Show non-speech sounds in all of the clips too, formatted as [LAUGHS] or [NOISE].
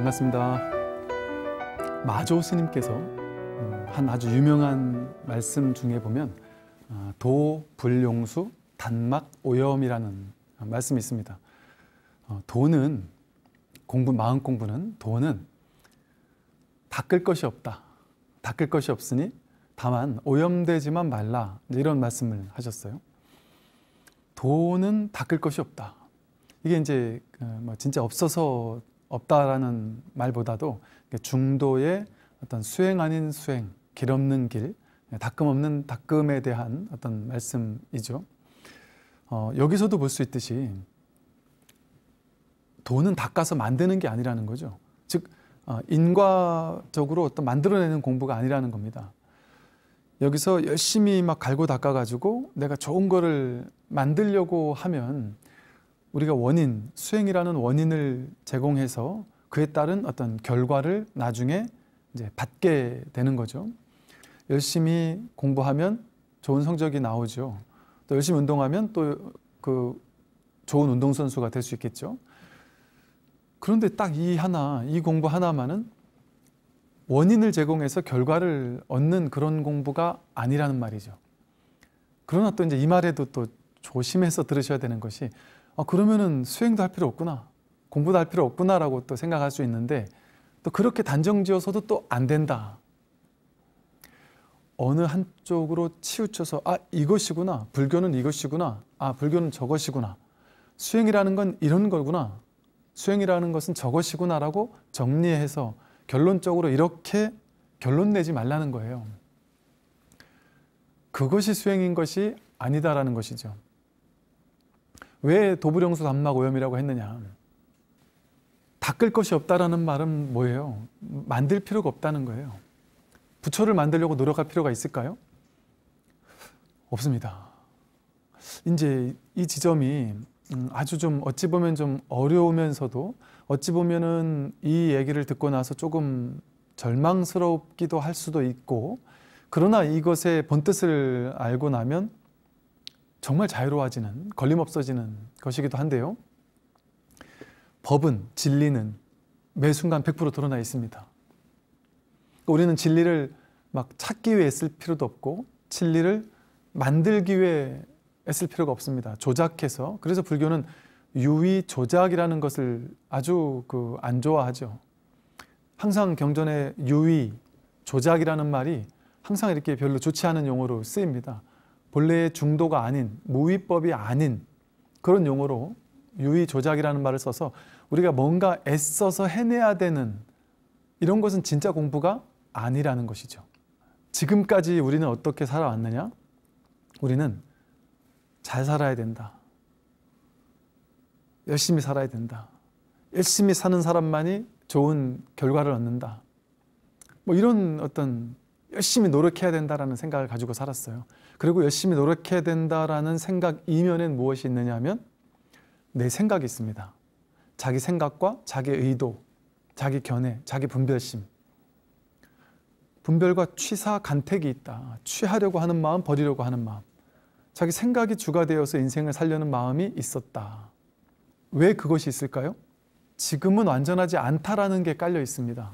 반갑습니다. 마조 스님께서 음, 한 아주 유명한 말씀 중에 보면 아, 도 불용수 단막 오염이라는 말씀이 있습니다. 어, 도는 공부 마음 공부는 도는 닦을 것이 없다. 닦을 것이 없으니 다만 오염되지만 말라 이런 말씀을 하셨어요. 도는 닦을 것이 없다. 이게 이제 그, 뭐 진짜 없어서 없다라는 말보다도 중도의 어떤 수행 아닌 수행, 길 없는 길, 닦음 없는 닦음에 대한 어떤 말씀이죠. 어, 여기서도 볼 수 있듯이 돈은 닦아서 만드는 게 아니라는 거죠. 즉 어, 인과적으로 어떤 만들어내는 공부가 아니라는 겁니다. 여기서 열심히 막 갈고 닦아가지고 내가 좋은 거를 만들려고 하면 우리가 원인, 수행이라는 원인을 제공해서 그에 따른 어떤 결과를 나중에 이제 받게 되는 거죠. 열심히 공부하면 좋은 성적이 나오죠. 또 열심히 운동하면 또 그 좋은 운동선수가 될 수 있겠죠. 그런데 딱 이 하나, 이 공부 하나만은 원인을 제공해서 결과를 얻는 그런 공부가 아니라는 말이죠. 그러나 또 이제 이 말에도 또 조심해서 들으셔야 되는 것이 아, 그러면은 수행도 할 필요 없구나. 공부도 할 필요 없구나라고 또 생각할 수 있는데 또 그렇게 단정지어서도 또 안 된다. 어느 한쪽으로 치우쳐서 아 이것이구나 불교는 이것이구나 아 불교는 저것이구나 수행이라는 건 이런 거구나 수행이라는 것은 저것이구나라고 정리해서 결론적으로 이렇게 결론 내지 말라는 거예요. 그것이 수행인 것이 아니다라는 것이죠. 왜 도부령수 담막 오염이라고 했느냐. 닦을 것이 없다라는 말은 뭐예요? 만들 필요가 없다는 거예요. 부처를 만들려고 노력할 필요가 있을까요? 없습니다. 이제 이 지점이 음, 아주 좀 어찌 보면 좀 어려우면서도 어찌 보면은 이 얘기를 듣고 나서 조금 절망스럽기도 할 수도 있고 그러나 이것의 본뜻을 알고 나면 정말 자유로워지는, 걸림없어지는 것이기도 한데요. 법은, 진리는 매 순간 100% 드러나 있습니다. 우리는 진리를 막 찾기 위해 쓸 필요도 없고, 진리를 만들기 위해 애쓸 필요가 없습니다. 조작해서. 그래서 불교는 유의 조작이라는 것을 아주 그 안 좋아하죠. 항상 경전에 유의 조작이라는 말이 항상 이렇게 별로 좋지 않은 용어로 쓰입니다. 본래의 중도가 아닌 무위법이 아닌 그런 용어로 유의 조작이라는 말을 써서 우리가 뭔가 애써서 해내야 되는 이런 것은 진짜 공부가 아니라는 것이죠. 지금까지 우리는 어떻게 살아왔느냐? 우리는 잘 살아야 된다. 열심히 살아야 된다. 열심히 사는 사람만이 좋은 결과를 얻는다. 뭐 이런 어떤 열심히 노력해야 된다라는 생각을 가지고 살았어요. 그리고 열심히 노력해야 된다라는 생각 이면엔 무엇이 있느냐 하면 내 생각이 있습니다. 자기 생각과 자기 의도, 자기 견해, 자기 분별심. 분별과 취사 간택이 있다. 취하려고 하는 마음, 버리려고 하는 마음. 자기 생각이 주가 되어서 인생을 살려는 마음이 있었다. 왜 그것이 있을까요? 지금은 완전하지 않다라는 게 깔려 있습니다.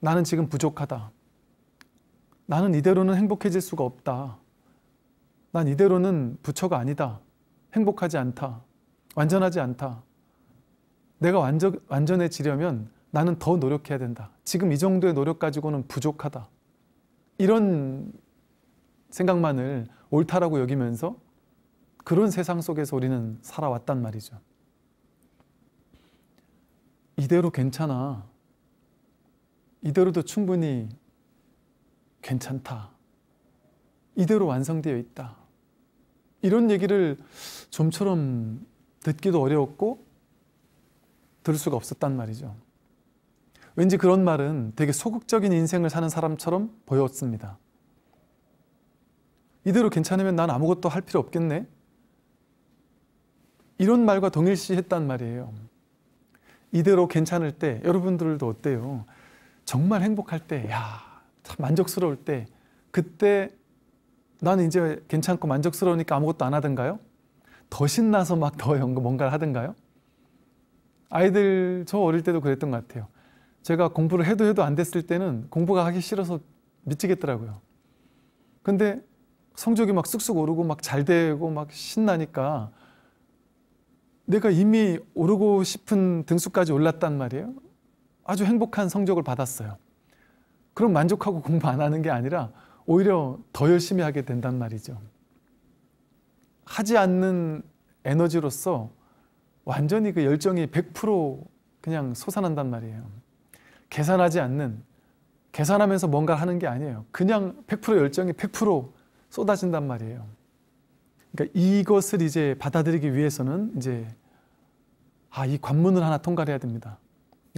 나는 지금 부족하다. 나는 이대로는 행복해질 수가 없다. 난 이대로는 부처가 아니다. 행복하지 않다. 완전하지 않다. 내가 완전, 완전해지려면 나는 더 노력해야 된다. 지금 이 정도의 노력 가지고는 부족하다. 이런 생각만을 옳다라고 여기면서 그런 세상 속에서 우리는 살아왔단 말이죠. 이대로 괜찮아. 이대로도 충분히 괜찮다. 이대로 완성되어 있다. 이런 얘기를 좀처럼 듣기도 어려웠고 들을 수가 없었단 말이죠. 왠지 그런 말은 되게 소극적인 인생을 사는 사람처럼 보였습니다. 이대로 괜찮으면 난 아무것도 할 필요 없겠네? 이런 말과 동일시 했단 말이에요. 이대로 괜찮을 때 여러분들도 어때요? 정말 행복할 때, 야, 만족스러울 때 그때 나는 이제 괜찮고 만족스러우니까 아무것도 안 하던가요? 더 신나서 막 더 [LAUGHS] 뭔가를 하던가요? 아이들 저 어릴 때도 그랬던 것 같아요. 제가 공부를 해도 해도 안 됐을 때는 공부가 하기 싫어서 미치겠더라고요. 근데 성적이 막 쑥쑥 오르고 막 잘 되고 막 신나니까 내가 이미 오르고 싶은 등수까지 올랐단 말이에요. 아주 행복한 성적을 받았어요. 그럼 만족하고 공부 안 하는 게 아니라 오히려 더 열심히 하게 된단 말이죠. 하지 않는 에너지로서 완전히 그 열정이 100% 그냥 솟아난단 말이에요. 계산하지 않는, 계산하면서 뭔가 하는 게 아니에요. 그냥 100% 열정이 100% 쏟아진단 말이에요. 그러니까 이것을 이제 받아들이기 위해서는 이제 아, 이 관문을 하나 통과해야 됩니다.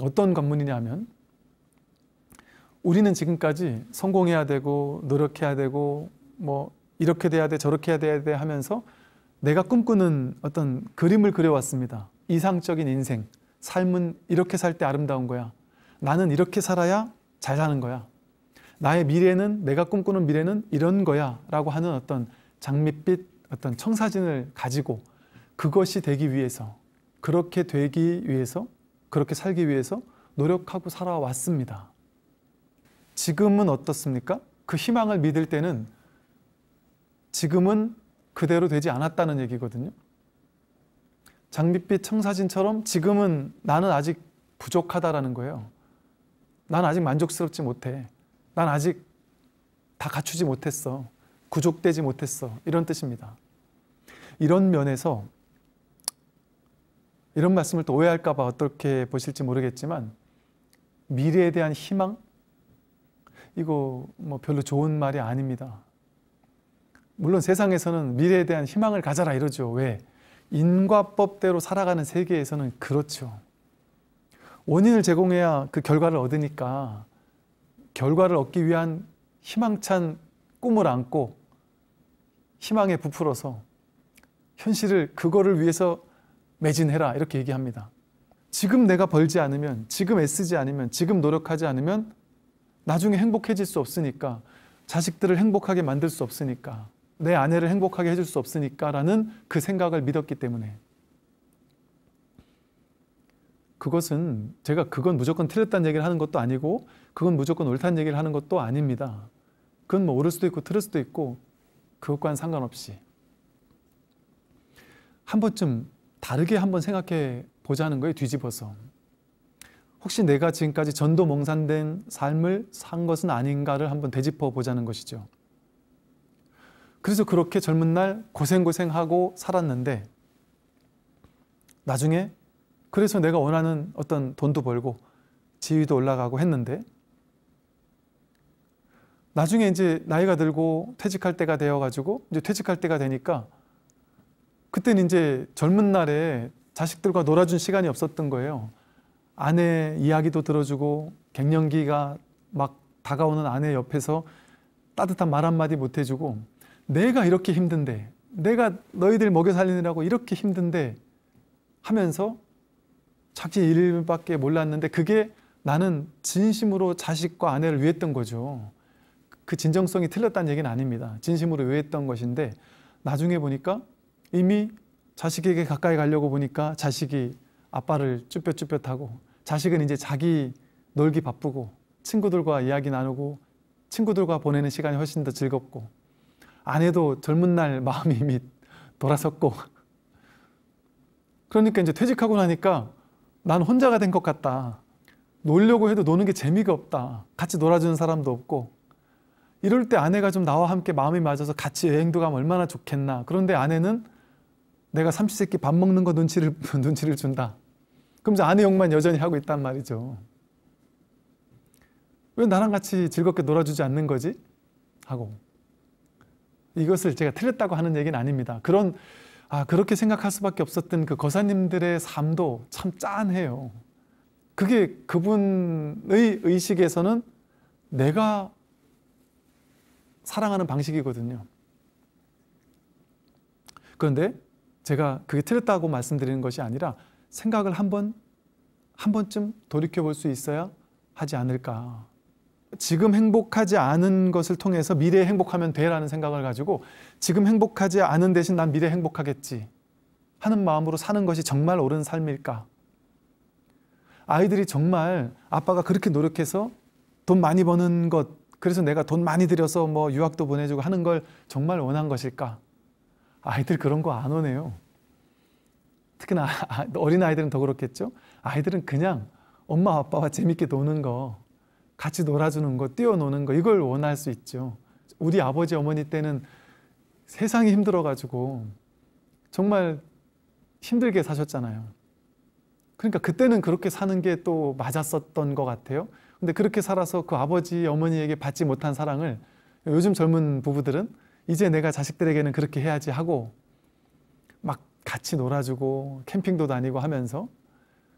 어떤 관문이냐 하면 우리는 지금까지 성공해야 되고 노력해야 되고 뭐 이렇게 돼야 돼 저렇게 돼야돼 하면서 내가 꿈꾸는 어떤 그림을 그려왔습니다. 이상적인 인생, 삶은 이렇게 살 때 아름다운 거야. 나는 이렇게 살아야 잘 사는 거야. 나의 미래는 내가 꿈꾸는 미래는 이런 거야라고 하는 어떤 장밋빛 어떤 청사진을 가지고 그것이 되기 위해서 그렇게 되기 위해서 그렇게 살기 위해서 노력하고 살아왔습니다. 지금은 어떻습니까? 그 희망을 믿을 때는 지금은 그대로 되지 않았다는 얘기거든요. 장밋빛 청사진처럼 지금은 나는 아직 부족하다라는 거예요. 난 아직 만족스럽지 못해. 난 아직 다 갖추지 못했어. 구족되지 못했어. 이런 뜻입니다. 이런 면에서 이런 말씀을 또 오해할까봐 어떻게 보실지 모르겠지만 미래에 대한 희망, 이거 뭐 별로 좋은 말이 아닙니다. 물론 세상에서는 미래에 대한 희망을 가져라 이러죠. 왜? 인과법대로 살아가는 세계에서는 그렇죠. 원인을 제공해야 그 결과를 얻으니까 결과를 얻기 위한 희망찬 꿈을 안고 희망에 부풀어서 현실을 그거를 위해서 매진해라 이렇게 얘기합니다. 지금 내가 벌지 않으면 지금 애쓰지 않으면 지금 노력하지 않으면 나중에 행복해질 수 없으니까 자식들을 행복하게 만들 수 없으니까 내 아내를 행복하게 해줄 수 없으니까라는 그 생각을 믿었기 때문에 그것은 제가 그건 무조건 틀렸다는 얘기를 하는 것도 아니고 그건 무조건 옳다는 얘기를 하는 것도 아닙니다. 그건 뭐 옳을 수도 있고 틀을 수도 있고 그것과는 상관없이 한 번쯤 다르게 한 번 생각해 보자는 거예요. 뒤집어서. 혹시 내가 지금까지 전도 몽산된 삶을 산 것은 아닌가를 한번 되짚어 보자는 것이죠. 그래서 그렇게 젊은 날 고생고생하고 살았는데 나중에 그래서 내가 원하는 어떤 돈도 벌고 지위도 올라가고 했는데 나중에 이제 나이가 들고 퇴직할 때가 되어 가지고 이제 퇴직할 때가 되니까 그때는 이제 젊은 날에 자식들과 놀아준 시간이 없었던 거예요. 아내 이야기도 들어주고 갱년기가 막 다가오는 아내 옆에서 따뜻한 말 한마디 못 해주고 내가 이렇게 힘든데 내가 너희들 먹여 살리느라고 이렇게 힘든데 하면서 자기 일밖에 몰랐는데 그게 나는 진심으로 자식과 아내를 위했던 거죠. 그 진정성이 틀렸다는 얘기는 아닙니다. 진심으로 위했던 것인데 나중에 보니까 이미 자식에게 가까이 가려고 보니까 자식이 아빠를 쭈뼛쭈뼛하고 자식은 이제 자기 놀기 바쁘고 친구들과 이야기 나누고 친구들과 보내는 시간이 훨씬 더 즐겁고 아내도 젊은 날 마음이 이미 돌아섰고 그러니까 이제 퇴직하고 나니까 난 혼자가 된 것 같다. 놀려고 해도 노는 게 재미가 없다. 같이 놀아주는 사람도 없고. 이럴 때 아내가 좀 나와 함께 마음이 맞아서 같이 여행도 가면 얼마나 좋겠나. 그런데 아내는 내가 삼시세끼 밥 먹는 거 눈치를, [LAUGHS] 눈치를 준다. 그러면서 아내 욕만 여전히 하고 있단 말이죠. 왜 나랑 같이 즐겁게 놀아주지 않는 거지? 하고 이것을 제가 틀렸다고 하는 얘기는 아닙니다. 그런 아 그렇게 생각할 수밖에 없었던 그 거사님들의 삶도 참 짠해요. 그게 그분의 의식에서는 내가 사랑하는 방식이거든요. 그런데 제가 그게 틀렸다고 말씀드리는 것이 아니라 생각을 한번 한 번쯤 돌이켜 볼 수 있어야 하지 않을까. 지금 행복하지 않은 것을 통해서 미래에 행복하면 돼라는 생각을 가지고 지금 행복하지 않은 대신 난 미래 행복하겠지 하는 마음으로 사는 것이 정말 옳은 삶일까? 아이들이 정말 아빠가 그렇게 노력해서 돈 많이 버는 것, 그래서 내가 돈 많이 들여서 뭐 유학도 보내주고 하는 걸 정말 원한 것일까? 아이들 그런 거안 오네요. 특히나 [LAUGHS] 어린 아이들은 더 그렇겠죠. 아이들은 그냥 엄마 아빠와 재밌게 노는 거, 같이 놀아주는 거, 뛰어노는 거 이걸 원할 수 있죠. 우리 아버지 어머니 때는 세상이 힘들어가지고 정말 힘들게 사셨잖아요. 그러니까 그때는 그렇게 사는 게 또 맞았었던 것 같아요. 근데 그렇게 살아서 그 아버지 어머니에게 받지 못한 사랑을 요즘 젊은 부부들은 이제 내가 자식들에게는 그렇게 해야지 하고 같이 놀아주고 캠핑도 다니고 하면서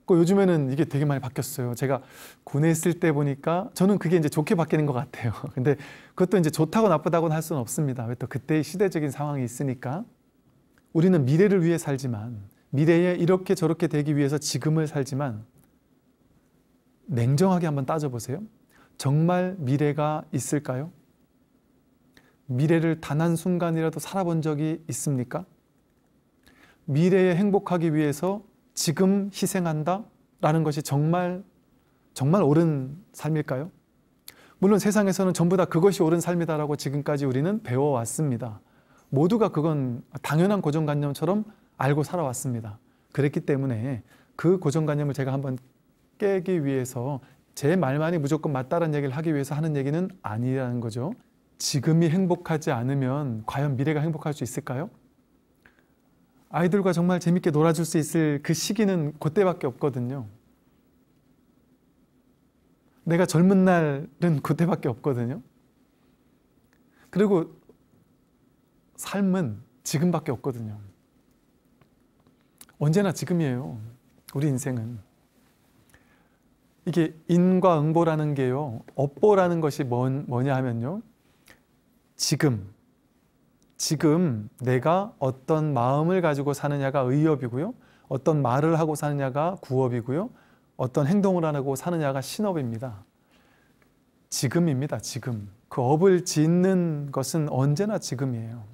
그 요즘에는 이게 되게 많이 바뀌었어요. 제가 군에 있을 때 보니까 저는 그게 이제 좋게 바뀌는 것 같아요. [LAUGHS] 근데 그것도 이제 좋다고 나쁘다고는 할 수는 없습니다. 왜 또 그때의 시대적인 상황이 있으니까 우리는 미래를 위해 살지만 미래에 이렇게 저렇게 되기 위해서 지금을 살지만 냉정하게 한번 따져보세요. 정말 미래가 있을까요? 미래를 단 한 순간이라도 살아본 적이 있습니까? 미래에 행복하기 위해서 지금 희생한다? 라는 것이 정말, 정말 옳은 삶일까요? 물론 세상에서는 전부 다 그것이 옳은 삶이다라고 지금까지 우리는 배워왔습니다. 모두가 그건 당연한 고정관념처럼 알고 살아왔습니다. 그랬기 때문에 그 고정관념을 제가 한번 깨기 위해서 제 말만이 무조건 맞다라는 얘기를 하기 위해서 하는 얘기는 아니라는 거죠. 지금이 행복하지 않으면 과연 미래가 행복할 수 있을까요? 아이들과 정말 재밌게 놀아줄 수 있을 그 시기는 그때밖에 없거든요. 내가 젊은 날은 그때밖에 없거든요. 그리고 삶은 지금밖에 없거든요. 언제나 지금이에요. 우리 인생은. 이게 인과 응보라는 게요. 업보라는 것이 뭔, 뭐냐 하면요. 지금, 지금 내가 어떤 마음을 가지고 사느냐가 의협이고요 어떤 말을 하고 사느냐가 구업이고요. 어떤 행동을 하고 사느냐가 신업입니다. 지금입니다. 지금. 그 업을 짓는 것은 언제나 지금이에요.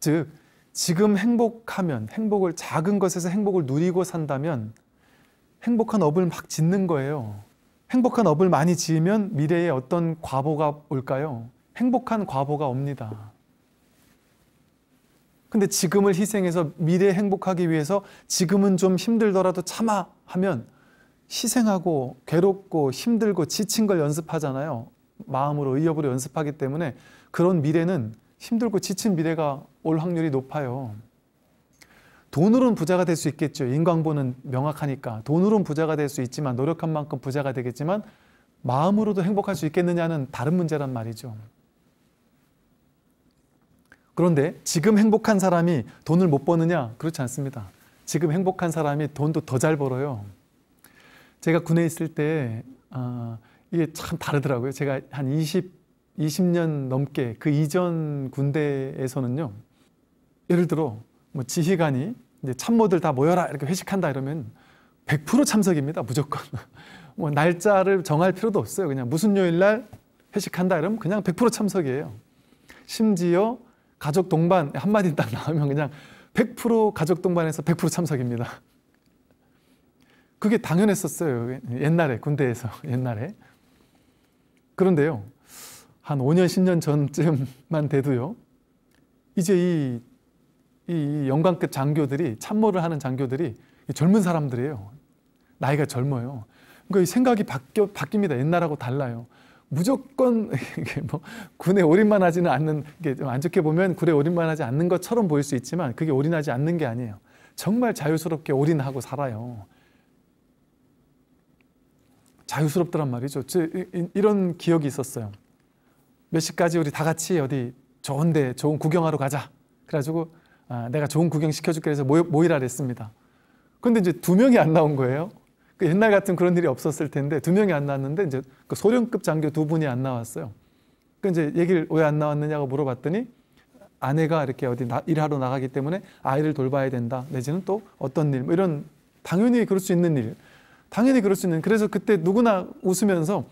즉, 지금 행복하면, 행복을, 작은 것에서 행복을 누리고 산다면 행복한 업을 막 짓는 거예요. 행복한 업을 많이 지으면 미래에 어떤 과보가 올까요? 행복한 과보가 옵니다. 근데 지금을 희생해서 미래 행복하기 위해서 지금은 좀 힘들더라도 참아 하면 희생하고 괴롭고 힘들고 지친 걸 연습하잖아요. 마음으로 의욕으로 연습하기 때문에 그런 미래는 힘들고 지친 미래가 올 확률이 높아요. 돈으로는 부자가 될 수 있겠죠. 인광보는 명확하니까 돈으로는 부자가 될 수 있지만 노력한 만큼 부자가 되겠지만 마음으로도 행복할 수 있겠느냐는 다른 문제란 말이죠. 그런데 지금 행복한 사람이 돈을 못 버느냐? 그렇지 않습니다. 지금 행복한 사람이 돈도 더 잘 벌어요. 제가 군에 있을 때 아, 이게 참 다르더라고요. 제가 한 20, 20년 넘게 그 이전 군대에서는요. 예를 들어 뭐 지휘관이 이제 참모들 다 모여라 이렇게 회식한다 이러면 100% 참석입니다. 무조건. [LAUGHS] 뭐 날짜를 정할 필요도 없어요. 그냥 무슨 요일 날 회식한다 이러면 그냥 100% 참석이에요. 심지어 가족 동반 한마디 딱 나오면 그냥 100% 가족 동반에서 100% 참석입니다. 그게 당연했었어요. 옛날에, 군대에서, 옛날에. 그런데요, 한 5년, 10년 전쯤만 돼도요, 이제 이, 이 영관급 장교들이, 참모를 하는 장교들이 젊은 사람들이에요. 나이가 젊어요. 그러니까 생각이 바뀌, 바뀝니다. 옛날하고 달라요. 무조건 [LAUGHS] 이게 뭐 군에 올인만 하지는 않는 게 좀 안 좋게 보면 군에 올인만 하지 않는 것처럼 보일 수 있지만 그게 올인하지 않는 게 아니에요. 정말 자유스럽게 올인하고 살아요. 자유스럽더란 말이죠. 이런 기억이 있었어요. 몇 시까지 우리 다 같이 어디 좋은데 좋은 구경하러 가자. 그래가지고 아, 내가 좋은 구경 시켜줄게 해서 모이라 그랬습니다. 근데 이제 두 명이 안 나온 거예요. 그 옛날 같은 그런 일이 없었을 텐데 두 명이 안 나왔는데 이제 그 소련급 장교 두 분이 안 나왔어요. 그 이제 얘기를 왜 안 나왔느냐고 물어봤더니 아내가 이렇게 어디 나, 일하러 나가기 때문에 아이를 돌봐야 된다. 내지는 또 어떤 일, 뭐 이런 당연히 그럴 수 있는 일, 당연히 그럴 수 있는. 그래서 그때 누구나 웃으면서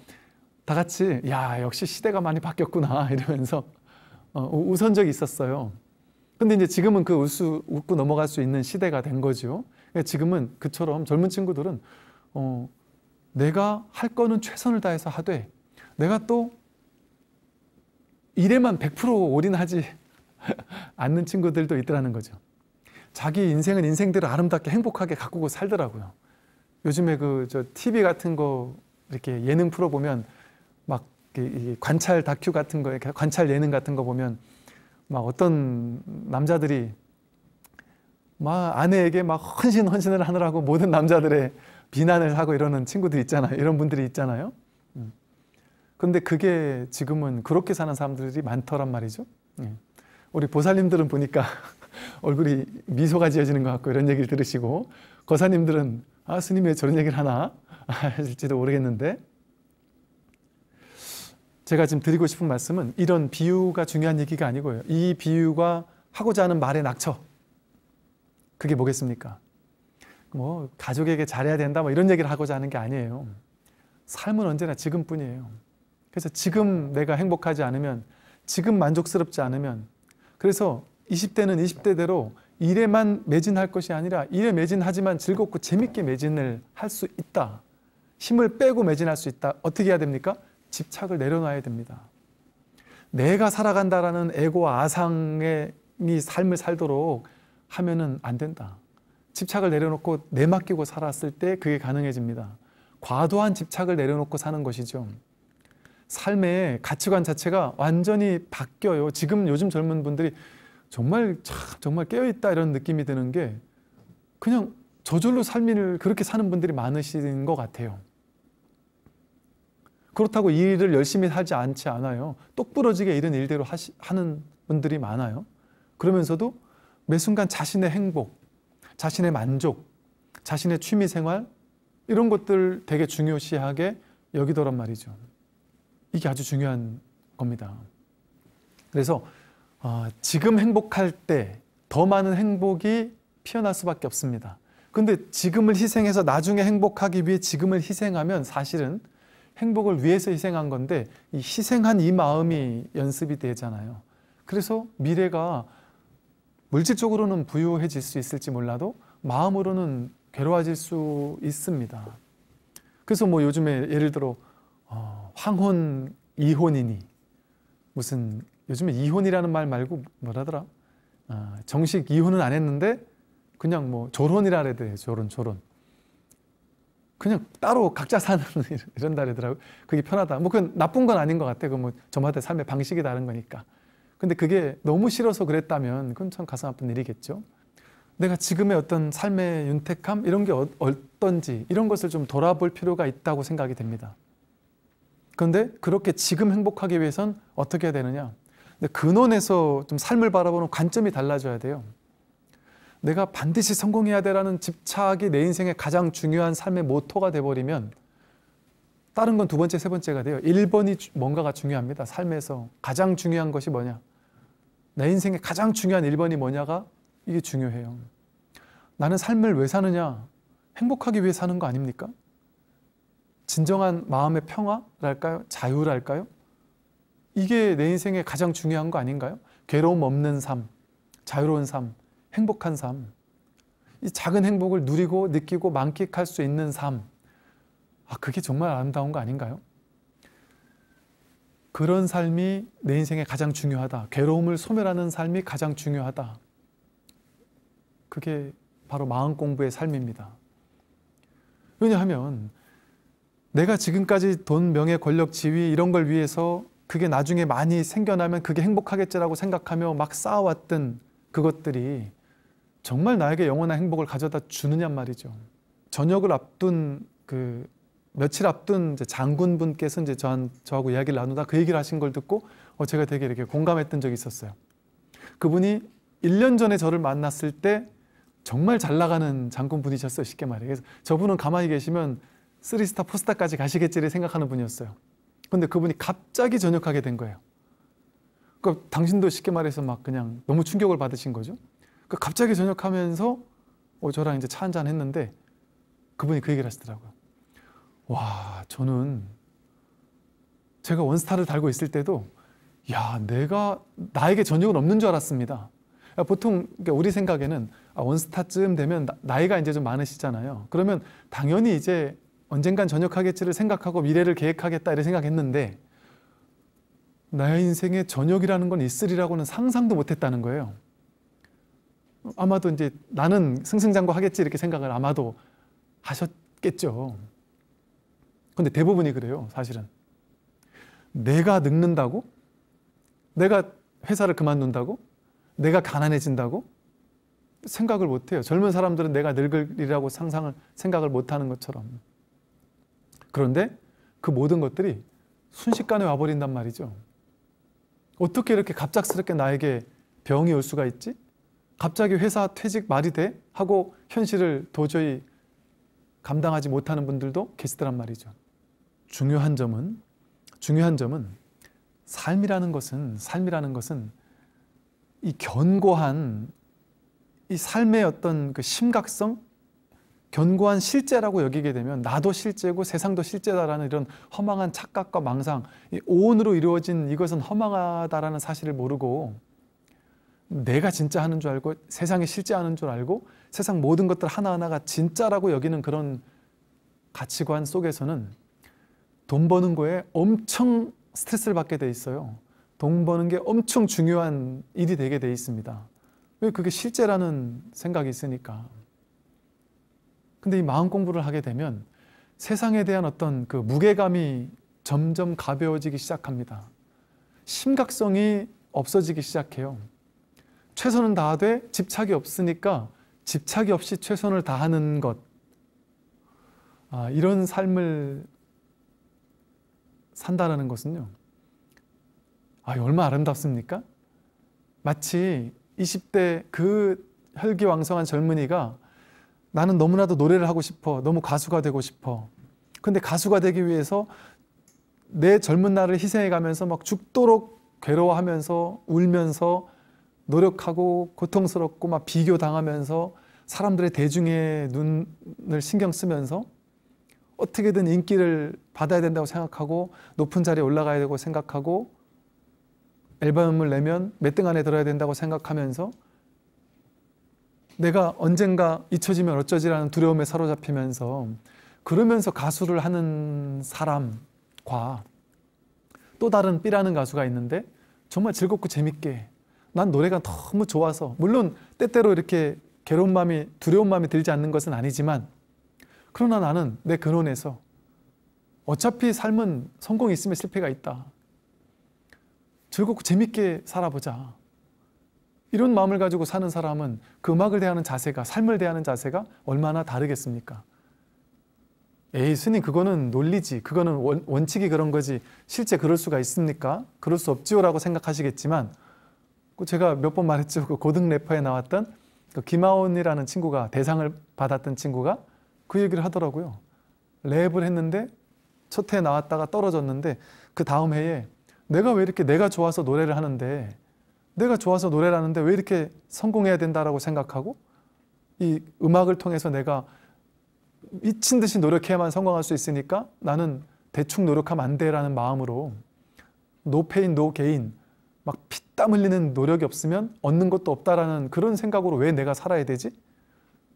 다 같이 야 역시 시대가 많이 바뀌었구나 [LAUGHS] 이러면서 어, 웃은 적이 있었어요. 근데 이제 지금은 그 웃수, 웃고 넘어갈 수 있는 시대가 된 거죠. 그러니까 지금은 그처럼 젊은 친구들은 어, 내가 할 거는 최선을 다해서 하되 내가 또 일에만 100% 올인하지 [LAUGHS] 않는 친구들도 있더라는 거죠. 자기 인생은 인생대로 아름답게 행복하게 가꾸고 살더라고요. 요즘에 그 저 TV 같은 거 이렇게 예능 프로 보면 막 관찰 다큐 같은 거, 관찰 예능 같은 거 보면 막 어떤 남자들이 막 아내에게 막 헌신 헌신을 하느라고 모든 남자들의 비난을 하고 이러는 친구들 있잖아요. 이런 분들이 있잖아요. 음. 근데 그게 지금은 그렇게 사는 사람들이 많더란 말이죠. 예. 우리 보살님들은 보니까 [LAUGHS] 얼굴이 미소가 지어지는 것 같고 이런 얘기를 들으시고 거사님들은 아 스님 왜 저런 얘기를 하나 [LAUGHS] 하실지도 모르겠는데 제가 지금 드리고 싶은 말씀은 이런 비유가 중요한 얘기가 아니고요. 이 비유가 하고자 하는 말의 낙처 그게 뭐겠습니까? 뭐 가족에게 잘해야 된다 뭐 이런 얘기를 하고자 하는 게 아니에요. 삶은 언제나 지금뿐이에요. 그래서 지금 내가 행복하지 않으면 지금 만족스럽지 않으면 그래서 20대는 20대대로 일에만 매진할 것이 아니라 일에 매진하지만 즐겁고 재밌게 매진을 할 수 있다. 힘을 빼고 매진할 수 있다. 어떻게 해야 됩니까? 집착을 내려놔야 됩니다. 내가 살아간다라는 에고 아상의 삶을 살도록 하면은 안 된다. 집착을 내려놓고 내맡기고 살았을 때 그게 가능해집니다. 과도한 집착을 내려놓고 사는 것이죠. 삶의 가치관 자체가 완전히 바뀌어요. 지금 요즘 젊은 분들이 정말 정말 깨어있다 이런 느낌이 드는 게 그냥 저절로 삶을 그렇게 사는 분들이 많으신 것 같아요. 그렇다고 일을 열심히 하지 않지 않아요. 똑부러지게 이런 일대로 하시, 하는 분들이 많아요. 그러면서도 매 순간 자신의 행복, 자신의 만족, 자신의 취미 생활, 이런 것들 되게 중요시하게 여기더란 말이죠. 이게 아주 중요한 겁니다. 그래서 어, 지금 행복할 때 더 많은 행복이 피어날 수밖에 없습니다. 근데 지금을 희생해서 나중에 행복하기 위해 지금을 희생하면 사실은 행복을 위해서 희생한 건데 이 희생한 이 마음이 연습이 되잖아요. 그래서 미래가 물질적으로는 부유해질 수 있을지 몰라도 마음으로는 괴로워질 수 있습니다. 그래서 뭐 요즘에 예를 들어 어, 황혼 이혼이니 무슨 요즘에 이혼이라는 말 말고 뭐라더라 어, 정식 이혼은 안 했는데 그냥 뭐 조론이라 해야 돼 조론 조론 그냥 따로 각자 사는 [LAUGHS] 이런다 그러더라고 그게 편하다 뭐 그건 나쁜 건 아닌 것 같아 그뭐 저마다 삶의 방식이 다른 거니까 근데 그게 너무 싫어서 그랬다면 그건 참 가슴 아픈 일이겠죠. 내가 지금의 어떤 삶의 윤택함 이런 게 어, 어떤지 이런 것을 좀 돌아볼 필요가 있다고 생각이 됩니다. 그런데 그렇게 지금 행복하기 위해선 어떻게 해야 되느냐? 근원에서 좀 삶을 바라보는 관점이 달라져야 돼요. 내가 반드시 성공해야 되라는 집착이 내 인생의 가장 중요한 삶의 모토가 돼버리면 다른 건 두 번째, 세 번째가 돼요. 1번이 뭔가가 중요합니다. 삶에서 가장 중요한 것이 뭐냐? 내 인생에 가장 중요한 1번이 뭐냐가 이게 중요해요. 나는 삶을 왜 사느냐? 행복하기 위해 사는 거 아닙니까? 진정한 마음의 평화랄까요? 자유랄까요? 이게 내 인생에 가장 중요한 거 아닌가요? 괴로움 없는 삶, 자유로운 삶, 행복한 삶. 이 작은 행복을 누리고 느끼고 만끽할 수 있는 삶. 아, 그게 정말 아름다운 거 아닌가요? 그런 삶이 내 인생에 가장 중요하다. 괴로움을 소멸하는 삶이 가장 중요하다. 그게 바로 마음 공부의 삶입니다. 왜냐하면 내가 지금까지 돈, 명예, 권력, 지위 이런 걸 위해서 그게 나중에 많이 생겨나면 그게 행복하겠지라고 생각하며 막 쌓아왔던 그것들이 정말 나에게 영원한 행복을 가져다 주느냐 말이죠. 저녁을 앞둔 그 며칠 앞둔 장군분께서 이제 저한, 저하고 이야기를 나누다 그 얘기를 하신 걸 듣고 어, 제가 되게 이렇게 공감했던 적이 있었어요. 그분이 1년 전에 저를 만났을 때 정말 잘 나가는 장군분이셨어요. 쉽게 말해. 그래서 저분은 가만히 계시면 3스타, 4스타까지 가시겠지를 생각하는 분이었어요. 근데 그분이 갑자기 전역하게 된 거예요. 그러니까 당신도 쉽게 말해서 막 그냥 너무 충격을 받으신 거죠. 그러니까 갑자기 전역하면서 어, 저랑 이제 차 한잔 했는데 그분이 그 얘기를 하시더라고요. 와, 저는 제가 원스타를 달고 있을 때도 야, 내가 나에게 전역은 없는 줄 알았습니다. 보통 우리 생각에는 아, 원스타쯤 되면 나이가 이제 좀 많으시잖아요. 그러면 당연히 이제 언젠간 전역하겠지를 생각하고 미래를 계획하겠다 이런 생각했는데 나의 인생에 전역이라는 건 있으리라고는 상상도 못했다는 거예요. 아마도 이제 나는 승승장구 하겠지 이렇게 생각을 아마도 하셨겠죠. 근데 대부분이 그래요, 사실은. 내가 늙는다고? 내가 회사를 그만둔다고? 내가 가난해진다고? 생각을 못 해요. 젊은 사람들은 내가 늙으리라고 상상을, 생각을 못 하는 것처럼. 그런데 그 모든 것들이 순식간에 와버린단 말이죠. 어떻게 이렇게 갑작스럽게 나에게 병이 올 수가 있지? 갑자기 회사 퇴직 말이 돼? 하고 현실을 도저히 감당하지 못하는 분들도 계시더란 말이죠. 중요한 점은 중요한 점은 삶이라는 것은 삶이라는 것은 이 견고한 이 삶의 어떤 그 심각성 견고한 실제라고 여기게 되면 나도 실제고 세상도 실제다라는 이런 허망한 착각과 망상 오온으로 이루어진 이것은 허망하다라는 사실을 모르고 내가 진짜 하는 줄 알고 세상이 실제 하는 줄 알고 세상 모든 것들 하나하나가 진짜라고 여기는 그런 가치관 속에서는 돈 버는 거에 엄청 스트레스를 받게 돼 있어요. 돈 버는 게 엄청 중요한 일이 되게 돼 있습니다. 왜 그게 실제라는 생각이 있으니까. 근데 이 마음 공부를 하게 되면 세상에 대한 어떤 그 무게감이 점점 가벼워지기 시작합니다. 심각성이 없어지기 시작해요. 최선은 다하되 집착이 없으니까 집착이 없이 최선을 다하는 것. 아, 이런 삶을 산다라는 것은요. 아, 얼마 아름답습니까? 마치 20대 그 혈기왕성한 젊은이가 나는 너무나도 노래를 하고 싶어. 너무 가수가 되고 싶어. 근데 가수가 되기 위해서 내 젊은 날을 희생해 가면서 막 죽도록 괴로워하면서 울면서 노력하고 고통스럽고 막 비교 당하면서 사람들의 대중의 눈을 신경 쓰면서 어떻게든 인기를 받아야 된다고 생각하고 높은 자리에 올라가야 되고 생각하고 앨범을 내면 몇 등 안에 들어야 된다고 생각하면서 내가 언젠가 잊혀지면 어쩌지라는 두려움에 사로잡히면서 그러면서 가수를 하는 사람과 또 다른 B라는 가수가 있는데 정말 즐겁고 재밌게 난 노래가 너무 좋아서 물론 때때로 이렇게 괴로운 마음이 두려운 마음이 들지 않는 것은 아니지만 그러나 나는 내 근원에서 어차피 삶은 성공이 있으면 실패가 있다. 즐겁고 재밌게 살아보자. 이런 마음을 가지고 사는 사람은 그 음악을 대하는 자세가, 삶을 대하는 자세가 얼마나 다르겠습니까? 에이, 스님, 그거는 논리지. 그거는 원, 원칙이 그런 거지. 실제 그럴 수가 있습니까? 그럴 수 없지요. 라고 생각하시겠지만, 그 제가 몇 번 말했죠. 그 고등 래퍼에 나왔던 그 김하온이라는 친구가, 대상을 받았던 친구가 그 얘기를 하더라고요. 랩을 했는데 첫 해에 나왔다가 떨어졌는데 그 다음 해에 내가 왜 이렇게 내가 좋아서 노래를 하는데 내가 좋아서 노래를 하는데 왜 이렇게 성공해야 된다라고 생각하고 이 음악을 통해서 내가 미친 듯이 노력해야만 성공할 수 있으니까 나는 대충 노력하면 안 돼라는 마음으로 노페인 노게인 막 피땀 흘리는 노력이 없으면 얻는 것도 없다라는 그런 생각으로 왜 내가 살아야 되지?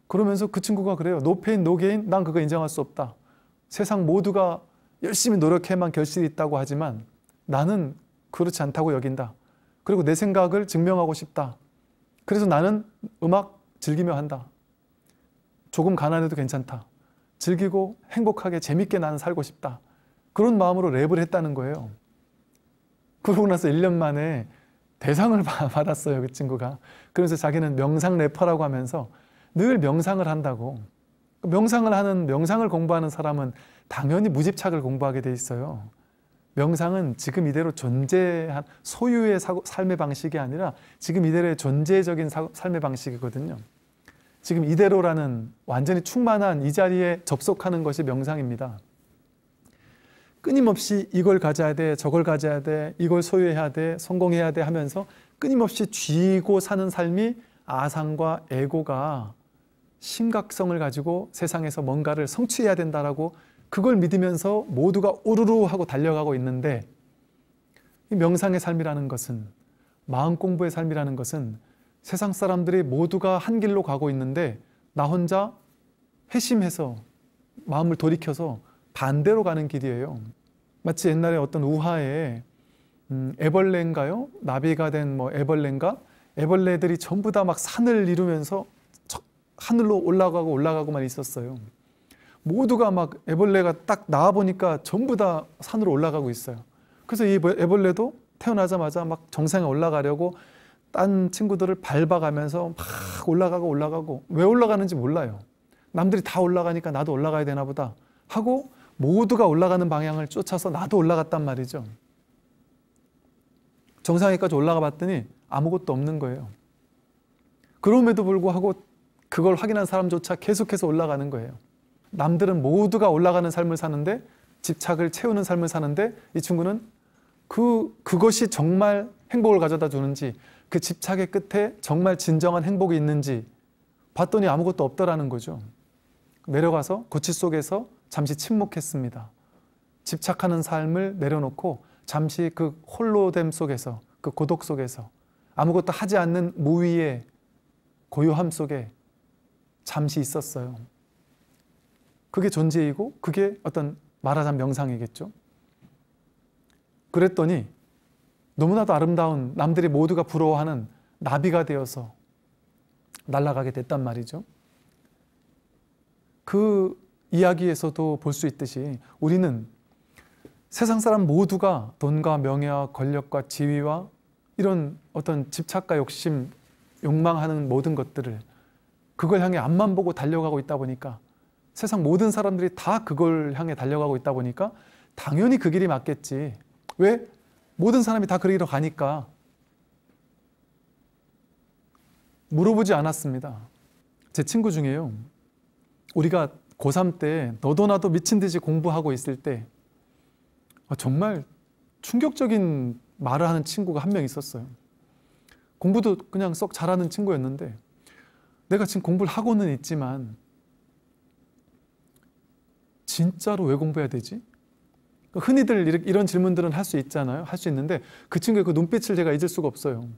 그러면서 그 친구가 그래요. 노페인 노게인 난 그거 인정할 수 없다. 세상 모두가 열심히 노력해만 결실이 있다고 하지만 나는 그렇지 않다고 여긴다. 그리고 내 생각을 증명하고 싶다. 그래서 나는 음악 즐기며 한다. 조금 가난해도 괜찮다. 즐기고 행복하게 재밌게 나는 살고 싶다. 그런 마음으로 랩을 했다는 거예요. 그러고 나서 1년 만에 대상을 [LAUGHS] 받았어요, 그 친구가. 그래서 자기는 명상 래퍼라고 하면서 늘 명상을 한다고. 그 명상을 하는 명상을 공부하는 사람은 당연히 무집착을 공부하게 돼 있어요. 명상은 지금 이대로 존재한 소유의 사고, 삶의 방식이 아니라 지금 이대로의 존재적인 사고, 삶의 방식이거든요. 지금 이대로라는 완전히 충만한 이 자리에 접속하는 것이 명상입니다. 끊임없이 이걸 가져야 돼, 저걸 가져야 돼, 이걸 소유해야 돼, 성공해야 돼 하면서 끊임없이 쥐고 사는 삶이 아상과 에고가 심각성을 가지고 세상에서 뭔가를 성취해야 된다라고 그걸 믿으면서 모두가 오르르 하고 달려가고 있는데 명상의 삶이라는 것은 마음 공부의 삶이라는 것은 세상 사람들이 모두가 한 길로 가고 있는데 나 혼자 회심해서 마음을 돌이켜서 반대로 가는 길이에요. 마치 옛날에 어떤 우화에 음, 애벌레인가요? 나비가 된뭐 애벌레인가? 애벌레들이 전부 다 막 산을 이루면서 하늘로 올라가고 올라가고만 있었어요. 모두가 막 애벌레가 딱 나와 보니까 전부 다 산으로 올라가고 있어요. 그래서 이 애벌레도 태어나자마자 막 정상에 올라가려고 딴 친구들을 밟아가면서 막 올라가고 올라가고 왜 올라가는지 몰라요. 남들이 다 올라가니까 나도 올라가야 되나 보다 하고 모두가 올라가는 방향을 쫓아서 나도 올라갔단 말이죠. 정상에까지 올라가 봤더니 아무것도 없는 거예요. 그럼에도 불구하고 그걸 확인한 사람조차 계속해서 올라가는 거예요. 남들은 모두가 올라가는 삶을 사는데 집착을 채우는 삶을 사는데 이 친구는 그 그것이 정말 행복을 가져다 주는지 그 집착의 끝에 정말 진정한 행복이 있는지 봤더니 아무것도 없더라는 거죠. 내려가서 고치 속에서 잠시 침묵했습니다. 집착하는 삶을 내려놓고 잠시 그 홀로됨 속에서 그 고독 속에서 아무것도 하지 않는 무위의 고요함 속에 잠시 있었어요. 그게 존재이고 그게 어떤 말하자면 명상이겠죠. 그랬더니 너무나도 아름다운 남들이 모두가 부러워하는 나비가 되어서 날아가게 됐단 말이죠. 그 이야기에서도 볼 수 있듯이 우리는 세상 사람 모두가 돈과 명예와 권력과 지위와 이런 어떤 집착과 욕심, 욕망하는 모든 것들을 그걸 향해 앞만 보고 달려가고 있다 보니까 세상 모든 사람들이 다 그걸 향해 달려가고 있다 보니까 당연히 그 길이 맞겠지. 왜? 모든 사람이 다그리러 가니까. 물어보지 않았습니다. 제 친구 중에요. 우리가 고3 때 너도 나도 미친 듯이 공부하고 있을 때 아, 정말 충격적인 말을 하는 친구가 한 명 있었어요. 공부도 그냥 썩 잘하는 친구였는데 내가 지금 공부를 하고는 있지만 진짜로 왜 공부해야 되지? 그러니까 흔히들 이런 질문들은 할 수 있잖아요. 할 수 있는데 그 친구의 그 눈빛을 제가 잊을 수가 없어요.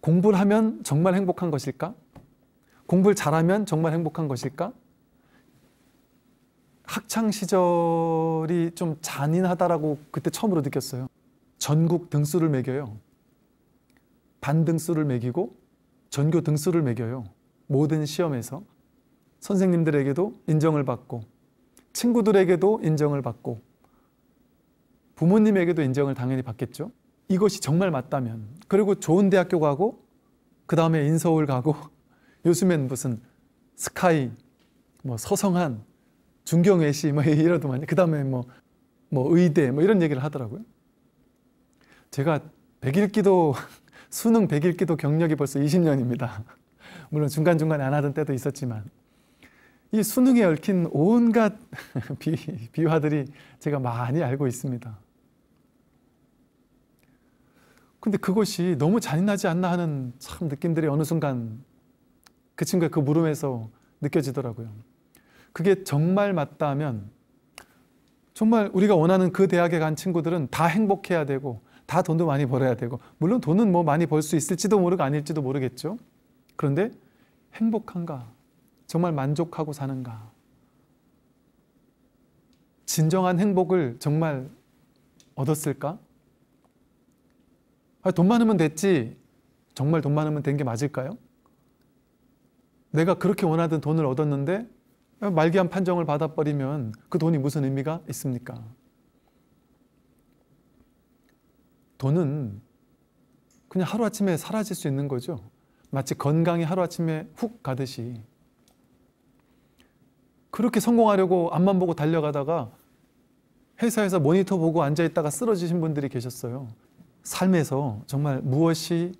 공부를 하면 정말 행복한 것일까? 공부를 잘하면 정말 행복한 것일까? 학창 시절이 좀 잔인하다라고 그때 처음으로 느꼈어요. 전국 등수를 매겨요. 반등수를 매기고 전교 등수를 매겨요. 모든 시험에서. 선생님들에게도 인정을 받고, 친구들에게도 인정을 받고, 부모님에게도 인정을 당연히 받겠죠. 이것이 정말 맞다면, 그리고 좋은 대학교 가고, 그 다음에 인서울 가고, [LAUGHS] 요즘엔 무슨 스카이, 뭐 서성한, 중경외시, 뭐 [LAUGHS] 이러더만, 그 다음에 뭐, 뭐 의대, 뭐 이런 얘기를 하더라고요. 제가 백일기도 [LAUGHS] 수능 100일기도 경력이 벌써 20년입니다. [LAUGHS] 물론 중간중간에 안 하던 때도 있었지만 이 수능에 얽힌 온갖 [LAUGHS] 비, 비화들이 제가 많이 알고 있습니다. 근데 그것이 너무 잔인하지 않나 하는 참 느낌들이 어느 순간 그 친구의 그 물음에서 느껴지더라고요. 그게 정말 맞다면 정말 우리가 원하는 그 대학에 간 친구들은 다 행복해야 되고 다 돈도 많이 벌어야 되고 물론 돈은 뭐 많이 벌 수 있을지도 모르고 아닐지도 모르겠죠. 그런데 행복한가? 정말 만족하고 사는가? 진정한 행복을 정말 얻었을까? 아돈 많으면 됐지. 정말 돈 많으면 된 게 맞을까요? 내가 그렇게 원하던 돈을 얻었는데 말기한 판정을 받아버리면 그 돈이 무슨 의미가 있습니까? 돈은 그냥 하루아침에 사라질 수 있는 거죠. 마치 건강이 하루아침에 훅 가듯이. 그렇게 성공하려고 앞만 보고 달려가다가 회사에서 모니터 보고 앉아있다가 쓰러지신 분들이 계셨어요. 삶에서 정말 무엇이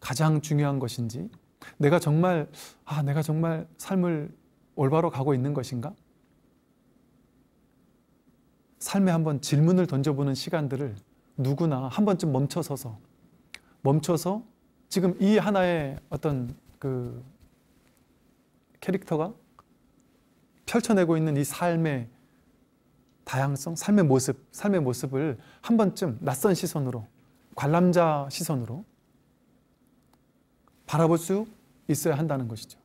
가장 중요한 것인지, 내가 정말, 아, 내가 정말 삶을 올바로 가고 있는 것인가? 삶에 한번 질문을 던져보는 시간들을 누구나 한 번쯤 멈춰서서 멈춰서 지금 이 하나의 어떤 그 캐릭터가 펼쳐내고 있는 이 삶의 다양성, 삶의 모습, 삶의 모습을 한 번쯤 낯선 시선으로 관람자 시선으로 바라볼 수 있어야 한다는 것이죠.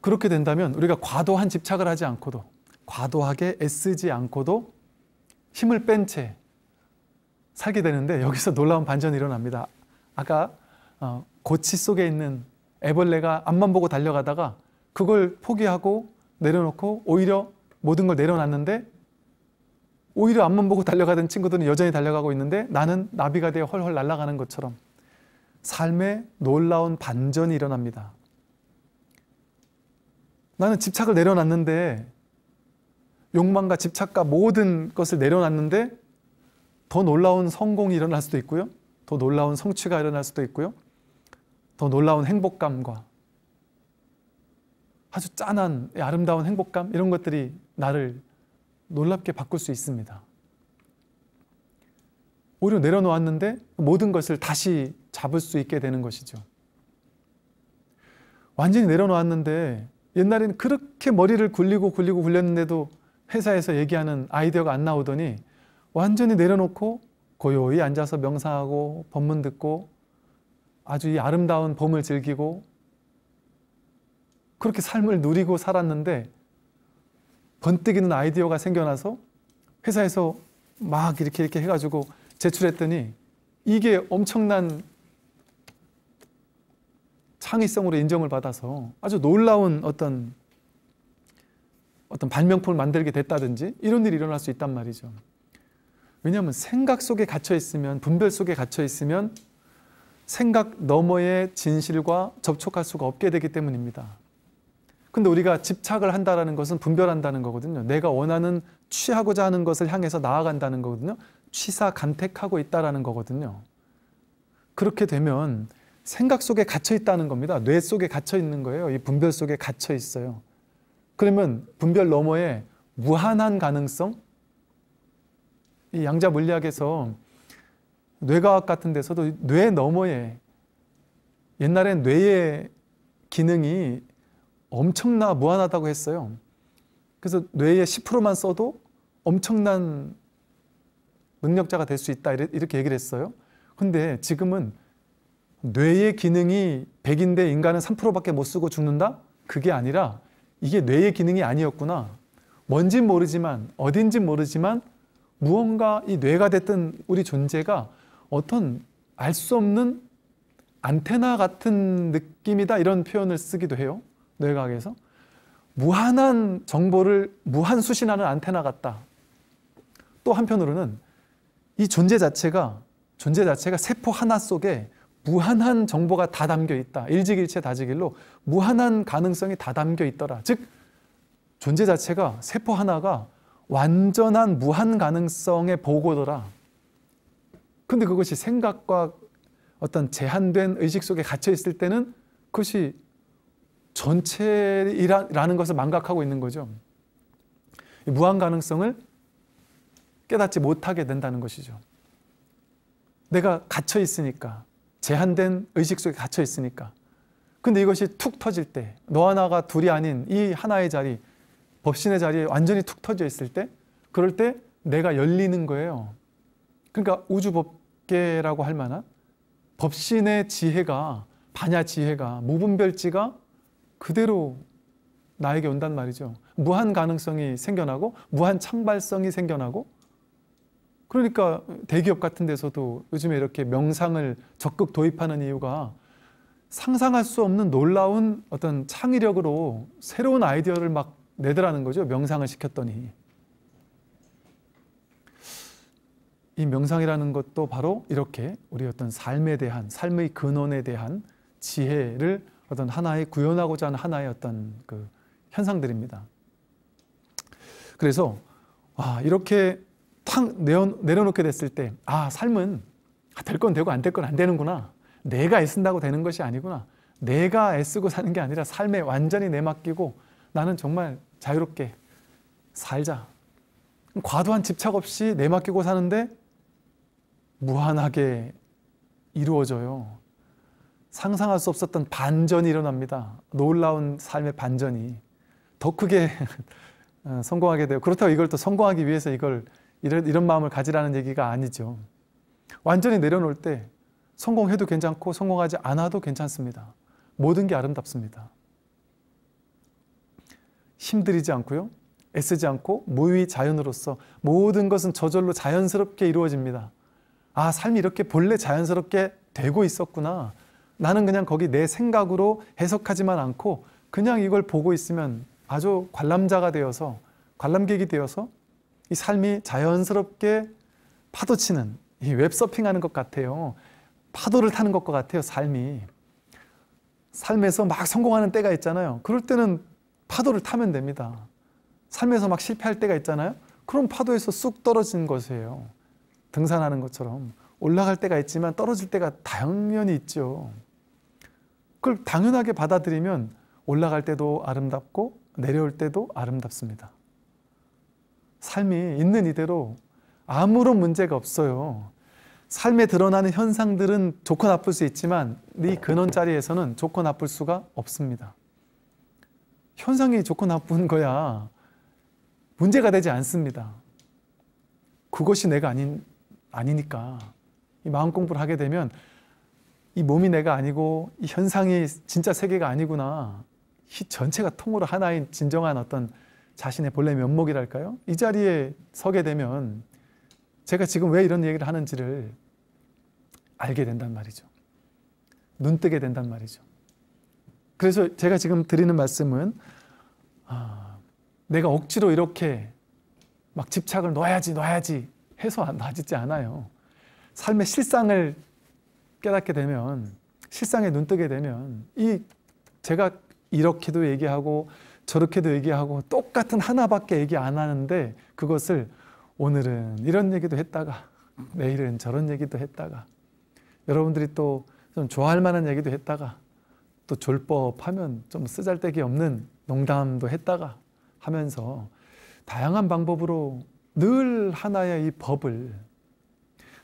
그렇게 된다면 우리가 과도한 집착을 하지 않고도 과도하게 애쓰지 않고도 힘을 뺀 채 살게 되는데 여기서 놀라운 반전이 일어납니다. 아까 어, 고치 속에 있는 애벌레가 앞만 보고 달려가다가 그걸 포기하고 내려놓고 오히려 모든 걸 내려놨는데 오히려 앞만 보고 달려가던 친구들은 여전히 달려가고 있는데 나는 나비가 되어 헐헐 날아가는 것처럼 삶에 놀라운 반전이 일어납니다. 나는 집착을 내려놨는데 욕망과 집착과 모든 것을 내려놨는데 더 놀라운 성공이 일어날 수도 있고요. 더 놀라운 성취가 일어날 수도 있고요. 더 놀라운 행복감과 아주 짠한 아름다운 행복감 이런 것들이 나를 놀랍게 바꿀 수 있습니다. 오히려 내려놓았는데 모든 것을 다시 잡을 수 있게 되는 것이죠. 완전히 내려놓았는데 옛날에는 그렇게 머리를 굴리고 굴리고 굴렸는데도 회사에서 얘기하는 아이디어가 안 나오더니 완전히 내려놓고 고요히 앉아서 명상하고 법문 듣고 아주 이 아름다운 봄을 즐기고 그렇게 삶을 누리고 살았는데 번뜩이는 아이디어가 생겨나서 회사에서 막 이렇게 이렇게 해가지고 제출했더니 이게 엄청난 창의성으로 인정을 받아서 아주 놀라운 어떤 어떤 발명품을 만들게 됐다든지 이런 일이 일어날 수 있단 말이죠. 왜냐하면 생각 속에 갇혀 있으면 분별 속에 갇혀 있으면 생각 너머의 진실과 접촉할 수가 없게 되기 때문입니다. 근데 우리가 집착을 한다라는 것은 분별한다는 거거든요. 내가 원하는 취하고자 하는 것을 향해서 나아간다는 거거든요. 취사 간택하고 있다라는 거거든요. 그렇게 되면 생각 속에 갇혀 있다는 겁니다. 뇌 속에 갇혀 있는 거예요. 이 분별 속에 갇혀 있어요. 그러면 분별 너머에 무한한 가능성? 이 양자 물리학에서 뇌과학 같은 데서도 뇌 너머에 옛날엔 뇌의 기능이 엄청나 무한하다고 했어요. 그래서 뇌의 10%만 써도 엄청난 능력자가 될 수 있다 이렇게 얘기를 했어요. 근데 지금은 뇌의 기능이 100인데 인간은 3%밖에 못 쓰고 죽는다? 그게 아니라 이게 뇌의 기능이 아니었구나. 뭔진 모르지만 어딘진 모르지만 무언가 이 뇌가 됐던 우리 존재가 어떤 알 수 없는 안테나 같은 느낌이다 이런 표현을 쓰기도 해요. 뇌과학에서 무한한 정보를 무한 수신하는 안테나 같다. 또 한편으로는 이 존재 자체가 존재 자체가 세포 하나 속에 무한한 정보가 다 담겨 있다. 일직일체 다지길로 무한한 가능성이 다 담겨 있더라. 즉 존재 자체가 세포 하나가 완전한 무한 가능성의 보고더라. 근데 그것이 생각과 어떤 제한된 의식 속에 갇혀 있을 때는 그것이 전체라는 것을 망각하고 있는 거죠. 무한 가능성을 깨닫지 못하게 된다는 것이죠. 내가 갇혀 있으니까 제한된 의식 속에 갇혀 있으니까. 근데 이것이 툭 터질 때, 너와 나가 둘이 아닌 이 하나의 자리, 법신의 자리에 완전히 툭 터져 있을 때, 그럴 때 내가 열리는 거예요. 그러니까 우주법계라고 할 만한 법신의 지혜가, 반야 지혜가, 무분별지가 그대로 나에게 온단 말이죠. 무한 가능성이 생겨나고, 무한 창발성이 생겨나고, 그러니까 대기업 같은 데서도 요즘에 이렇게 명상을 적극 도입하는 이유가 상상할 수 없는 놀라운 어떤 창의력으로 새로운 아이디어를 막 내더라는 거죠. 명상을 시켰더니. 이 명상이라는 것도 바로 이렇게 우리 어떤 삶에 대한, 삶의 근원에 대한 지혜를 어떤 하나의 구현하고자 하는 하나의 어떤 그 현상들입니다. 그래서 와, 이렇게 탁 내려놓게 됐을 때, 아, 삶은 아, 될건 되고 안 될 건 안 되는구나. 내가 애쓴다고 되는 것이 아니구나. 내가 애쓰고 사는 게 아니라 삶에 완전히 내맡기고 나는 정말 자유롭게 살자. 과도한 집착 없이 내맡기고 사는데 무한하게 이루어져요. 상상할 수 없었던 반전이 일어납니다. 놀라운 삶의 반전이. 더 크게 [LAUGHS] 어, 성공하게 돼요. 그렇다고 이걸 또 성공하기 위해서 이걸 이런, 이런 마음을 가지라는 얘기가 아니죠. 완전히 내려놓을 때 성공해도 괜찮고 성공하지 않아도 괜찮습니다. 모든 게 아름답습니다. 힘들이지 않고요. 애쓰지 않고 무위 자연으로서 모든 것은 저절로 자연스럽게 이루어집니다. 아, 삶이 이렇게 본래 자연스럽게 되고 있었구나. 나는 그냥 거기 내 생각으로 해석하지만 않고 그냥 이걸 보고 있으면 아주 관람자가 되어서 관람객이 되어서 이 삶이 자연스럽게 파도치는 이 웹서핑하는 것 같아요. 파도를 타는 것과 같아요. 삶이 삶에서 막 성공하는 때가 있잖아요. 그럴 때는 파도를 타면 됩니다. 삶에서 막 실패할 때가 있잖아요. 그럼 파도에서 쑥 떨어진 것이에요. 등산하는 것처럼 올라갈 때가 있지만 떨어질 때가 당연히 있죠. 그걸 당연하게 받아들이면 올라갈 때도 아름답고 내려올 때도 아름답습니다. 삶이 있는 이대로 아무런 문제가 없어요. 삶에 드러나는 현상들은 좋고 나쁠 수 있지만 이 근원 자리에서는 좋고 나쁠 수가 없습니다. 현상이 좋고 나쁜 거야 문제가 되지 않습니다. 그것이 내가 아닌, 아니니까 이 마음 공부를 하게 되면 이 몸이 내가 아니고 이 현상이 진짜 세계가 아니구나 이 전체가 통으로 하나의 진정한 어떤 자신의 본래 면목이랄까요? 이 자리에 서게 되면 제가 지금 왜 이런 얘기를 하는지를 알게 된단 말이죠. 눈뜨게 된단 말이죠. 그래서 제가 지금 드리는 말씀은 아, 내가 억지로 이렇게 막 집착을 놔야지 놔야지 해서 놔지지 않아요. 삶의 실상을 깨닫게 되면 실상에 눈뜨게 되면 이 제가 이렇게도 얘기하고 저렇게도 얘기하고 똑같은 하나밖에 얘기 안 하는데 그것을 오늘은 이런 얘기도 했다가 내일은 저런 얘기도 했다가 여러분들이 또 좀 좋아할 만한 얘기도 했다가 또 졸법하면 좀 쓰잘데기 없는 농담도 했다가 하면서 다양한 방법으로 늘 하나의 이 법을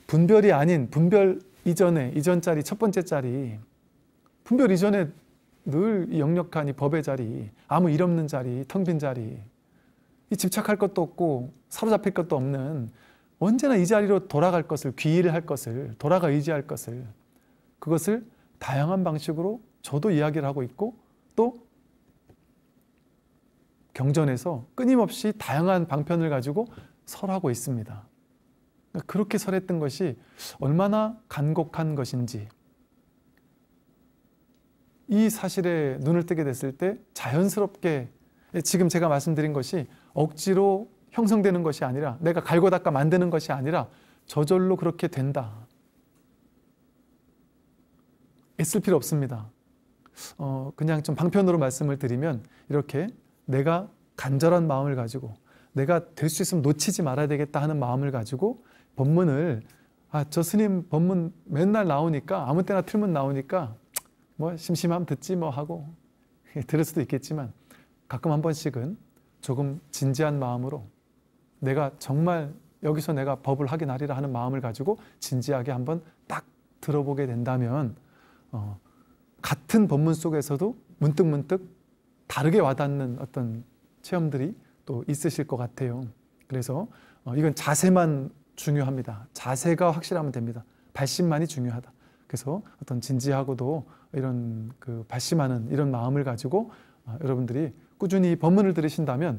분별이 아닌 분별 이전에 이전 짜리 첫 번째 짜리 분별 이전에 늘 역력한 이 법의 자리, 아무 일 없는 자리, 텅 빈 자리, 이 집착할 것도 없고 사로잡힐 것도 없는 언제나 이 자리로 돌아갈 것을 귀의를 할 것을 돌아가 의지할 것을 그것을 다양한 방식으로 저도 이야기를 하고 있고 또 경전에서 끊임없이 다양한 방편을 가지고 설하고 있습니다. 그러니까 그렇게 설했던 것이 얼마나 간곡한 것인지 이 사실에 눈을 뜨게 됐을 때 자연스럽게 지금 제가 말씀드린 것이 억지로 형성되는 것이 아니라 내가 갈고 닦아 만드는 것이 아니라 저절로 그렇게 된다. 애쓸 필요 없습니다. 어, 그냥 좀 방편으로 말씀을 드리면 이렇게 내가 간절한 마음을 가지고 내가 될 수 있으면 놓치지 말아야 되겠다 하는 마음을 가지고 법문을 아, 저 스님 법문 맨날 나오니까 아무 때나 틀면 나오니까 뭐 심심함 듣지 뭐 하고 [LAUGHS] 들을 수도 있겠지만 가끔 한 번씩은 조금 진지한 마음으로 내가 정말 여기서 내가 법을 확인하리라 하는 마음을 가지고 진지하게 한 번 딱 들어보게 된다면 어, 같은 법문 속에서도 문득문득 문득 다르게 와닿는 어떤 체험들이 또 있으실 것 같아요. 그래서 어, 이건 자세만 중요합니다. 자세가 확실하면 됩니다. 발심만이 중요하다. 그래서 어떤 진지하고도 이런 그 발심하는 이런 마음을 가지고 어, 여러분들이 꾸준히 법문을 들으신다면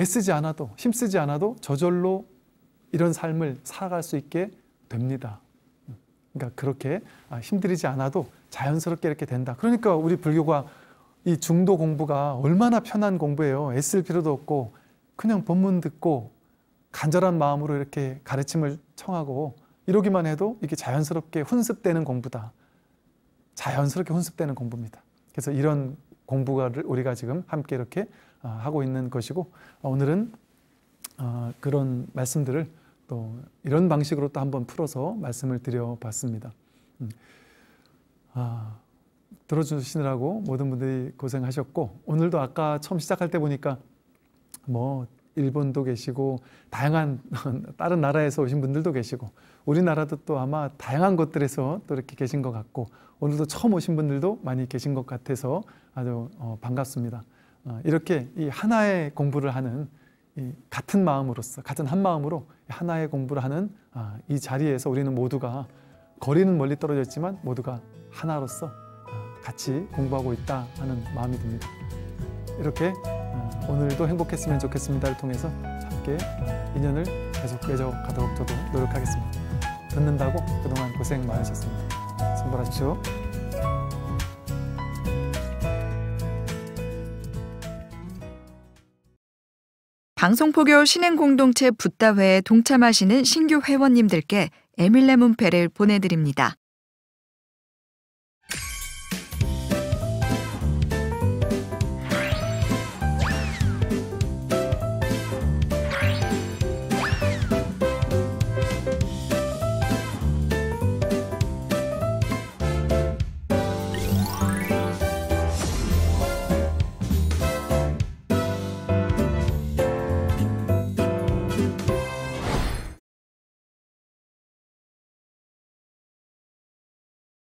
애쓰지 않아도 힘쓰지 않아도 저절로 이런 삶을 살아갈 수 있게 됩니다. 그러니까 그렇게 아, 힘들이지 않아도 자연스럽게 이렇게 된다. 그러니까 우리 불교가 이 중도 공부가 얼마나 편한 공부예요. 애쓸 필요도 없고 그냥 법문 듣고 간절한 마음으로 이렇게 가르침을 청하고 이러기만 해도 이게 자연스럽게 훈습되는 공부다. 자연스럽게 훈습되는 공부입니다. 그래서 이런 공부가 우리가 지금 함께 이렇게 어, 하고 있는 것이고 어, 오늘은 어, 그런 말씀들을 또 이런 방식으로 또 한번 풀어서 말씀을 드려봤습니다. 음. 아, 들어주시느라고 모든 분들이 고생하셨고 오늘도 아까 처음 시작할 때 보니까 뭐 일본도 계시고 다양한 [LAUGHS] 다른 나라에서 오신 분들도 계시고 우리나라도 또 아마 다양한 곳들에서 또 이렇게 계신 것 같고 오늘도 처음 오신 분들도 많이 계신 것 같아서 아주 어, 반갑습니다. 어, 이렇게 이 하나의 공부를 하는 같은 마음으로서 같은 한 마음으로 하나의 공부를 하는 아, 이 자리에서 우리는 모두가 거리는 멀리 떨어져 지만 모두가 하나로서 아, 같이 공부하고 있다 하는 마음이 듭니다. 이렇게 오늘도 행복했으면 좋겠습니다를 통해서 함께 인연을 계속 맺어가도록 저도 노력하겠습니다. 듣는다고 그동안 고생 많으셨습니다. 선물하십시오 방송포교 신행공동체 붓다회에 동참하시는 신규 회원님들께 에밀레 문패를 보내드립니다.